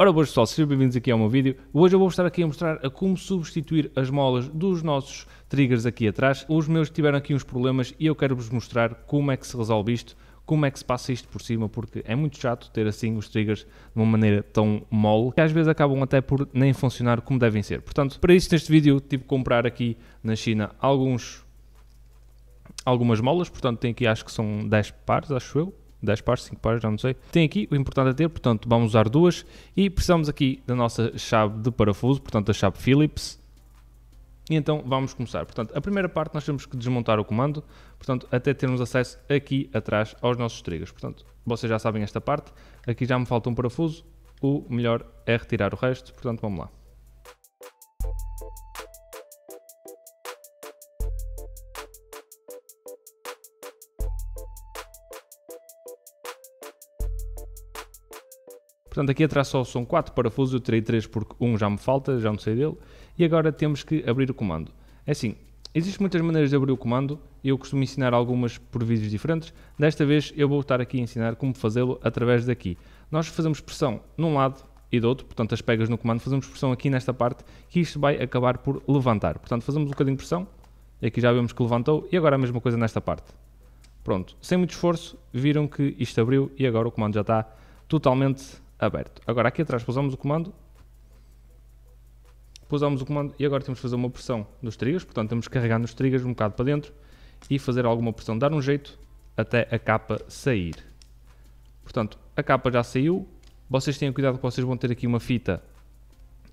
Ora boas pessoal, sejam bem-vindos aqui ao meu vídeo. Hoje eu vou estar aqui a mostrar a como substituir as molas dos nossos triggers aqui atrás. Os meus tiveram aqui uns problemas e eu quero-vos mostrar como é que se resolve isto, como é que se passa isto por cima, porque é muito chato ter assim os triggers de uma maneira tão mole, que às vezes acabam até por nem funcionar como devem ser. Portanto, para isto neste vídeo tive que comprar aqui na China alguns algumas molas, portanto tem aqui acho que são 10 pares, acho eu. 10 pares, 5 pares, já não sei. Tem aqui o importante a ter, portanto vamos usar duas e precisamos aqui da nossa chave de parafuso, portanto a chave Phillips. E então vamos começar. Portanto, a primeira parte nós temos que desmontar o comando, portanto, até termos acesso aqui atrás aos nossos triggers. Portanto, vocês já sabem esta parte. Aqui já me falta um parafuso, o melhor é retirar o resto, portanto vamos lá. Portanto, aqui atrás só são 4 parafusos, eu tirei 3 porque um já me falta, já não sei dele. E agora temos que abrir o comando. É assim, existem muitas maneiras de abrir o comando, eu costumo ensinar algumas por vídeos diferentes. Desta vez eu vou estar aqui a ensinar como fazê-lo através daqui. Nós fazemos pressão num lado e do outro, portanto as pegas no comando, fazemos pressão aqui nesta parte, que isto vai acabar por levantar. Portanto, fazemos um bocadinho de pressão, e aqui já vemos que levantou, e agora a mesma coisa nesta parte. Pronto, sem muito esforço, viram que isto abriu e agora o comando já está totalmente aberto. Agora aqui atrás pousamos o comando, pousamos o comando e agora temos de fazer uma pressão nos triggers, portanto temos de carregar nos triggers um bocado para dentro e fazer alguma pressão, dar um jeito até a capa sair. Portanto, a capa já saiu, vocês tenham cuidado que vocês vão ter aqui uma fita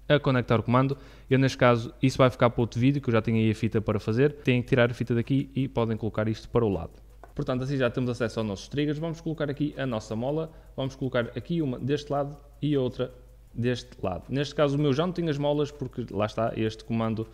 a conectar o comando. Eu, neste caso, isso vai ficar para outro vídeo, que eu já tenho aí a fita para fazer. Têm que tirar a fita daqui e podem colocar isto para o lado. Portanto, assim já temos acesso aos nossos triggers. Vamos colocar aqui a nossa mola. Vamos colocar aqui uma deste lado e outra deste lado. Neste caso o meu já não tinha as molas porque lá está, este comando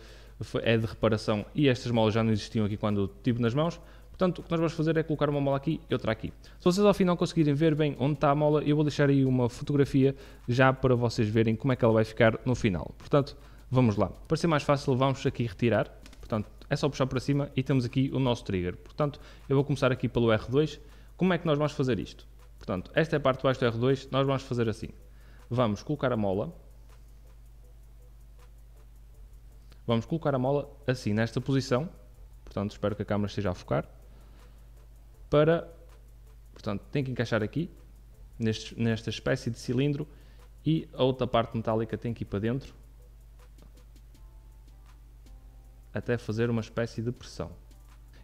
é de reparação e estas molas já não existiam aqui quando eu tive nas mãos. Portanto, o que nós vamos fazer é colocar uma mola aqui e outra aqui. Se vocês ao final conseguirem ver bem onde está a mola, eu vou deixar aí uma fotografia já para vocês verem como é que ela vai ficar no final. Portanto, vamos lá. Para ser mais fácil, vamos aqui retirar Portanto, é só puxar para cima e temos aqui o nosso trigger. Portanto, eu vou começar aqui pelo R2. Como é que nós vamos fazer isto? Portanto, esta é a parte de baixo do R2, nós vamos fazer assim. Vamos colocar a mola. Vamos colocar a mola assim, nesta posição. Portanto, espero que a câmera esteja a focar. Para, portanto, tem que encaixar aqui, neste, nesta espécie de cilindro. E a outra parte metálica tem que ir para dentro até fazer uma espécie de pressão.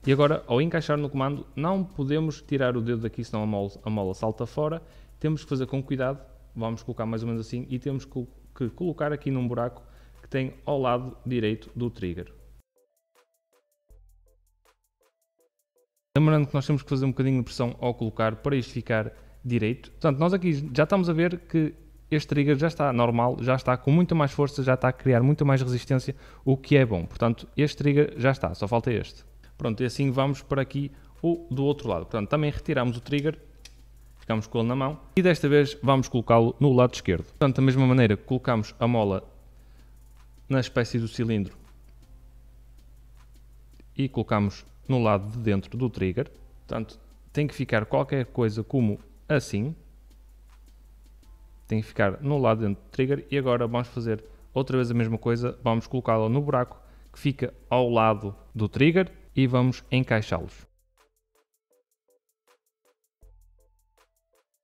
E agora, ao encaixar no comando, não podemos tirar o dedo daqui, senão a mola, a mola salta fora. Temos que fazer com cuidado, vamos colocar mais ou menos assim, e temos que colocar aqui num buraco que tem ao lado direito do trigger. Lembrando que nós temos que fazer um bocadinho de pressão ao colocar para isto ficar direito. Portanto, nós aqui já estamos a ver que este trigger já está normal, já está com muita mais força, já está a criar muito mais resistência, o que é bom. Portanto, este trigger já está, só falta este. Pronto, e assim vamos para aqui o do outro lado. Portanto, também retiramos o trigger, ficamos com ele na mão e desta vez vamos colocá-lo no lado esquerdo. Portanto, da mesma maneira que colocamos a mola na espécie do cilindro e colocamos no lado de dentro do trigger, portanto, tem que ficar qualquer coisa como assim tem que ficar no lado dentro do trigger e agora vamos fazer outra vez a mesma coisa, vamos colocá-lo no buraco que fica ao lado do trigger e vamos encaixá-los.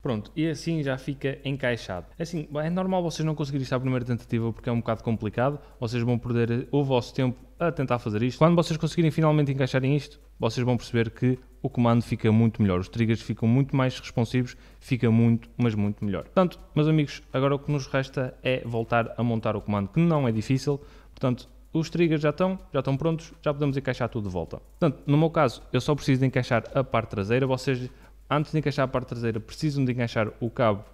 Pronto, e assim já fica encaixado. É assim, é normal vocês não conseguirem isto à primeira tentativa porque é um bocado complicado, vocês vão perder o vosso tempo a tentar fazer isto. Quando vocês conseguirem finalmente encaixarem isto, vocês vão perceber que o comando fica muito melhor, os triggers ficam muito mais responsivos, fica muito, mas muito melhor. Portanto, meus amigos, agora o que nos resta é voltar a montar o comando, que não é difícil, portanto, os triggers já estão, já estão prontos, já podemos encaixar tudo de volta. Portanto, no meu caso, eu só preciso de encaixar a parte traseira, vocês, antes de encaixar a parte traseira, precisam de encaixar o cabo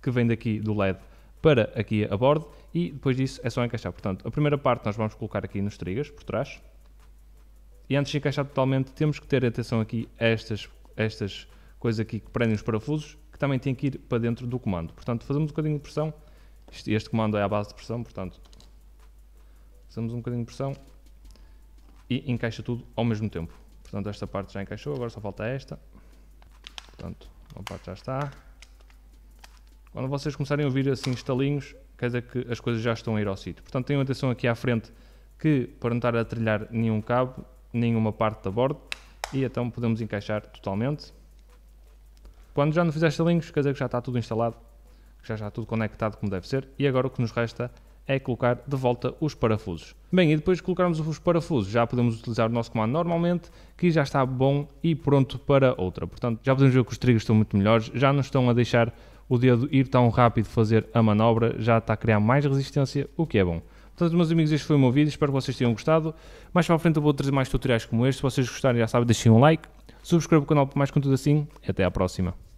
que vem daqui do LED para aqui a bordo e depois disso é só encaixar. Portanto, a primeira parte nós vamos colocar aqui nos triggers, por trás, e antes de encaixar totalmente, temos que ter atenção aqui a estas, estas coisas aqui que prendem os parafusos, que também têm que ir para dentro do comando. Portanto, fazemos um bocadinho de pressão. Este, este comando é a base de pressão, portanto, fazemos um bocadinho de pressão e encaixa tudo ao mesmo tempo. Portanto, esta parte já encaixou, agora só falta esta. Portanto, uma parte já está. Quando vocês começarem a ouvir assim estalinhos, quer dizer que as coisas já estão a ir ao sítio. Portanto, tenham atenção aqui à frente que para não estar a trilhar nenhum cabo, nenhuma parte da borda e então podemos encaixar totalmente. Quando já não fizermos estalinhos, quer dizer que já está tudo instalado, já está tudo conectado como deve ser e agora o que nos resta é colocar de volta os parafusos. Bem, e depois de colocarmos os parafusos, já podemos utilizar o nosso comando normalmente, que já está bom e pronto para outra. Portanto, já podemos ver que os trigos estão muito melhores, já não estão a deixar o dedo ir tão rápido fazer a manobra, já está a criar mais resistência, o que é bom. Portanto, meus amigos, este foi o meu vídeo. Espero que vocês tenham gostado. Mais para a frente eu vou trazer mais tutoriais como este. Se vocês gostarem, já sabem, deixem um like. Subscrevam o canal para mais conteúdo assim. E até à próxima.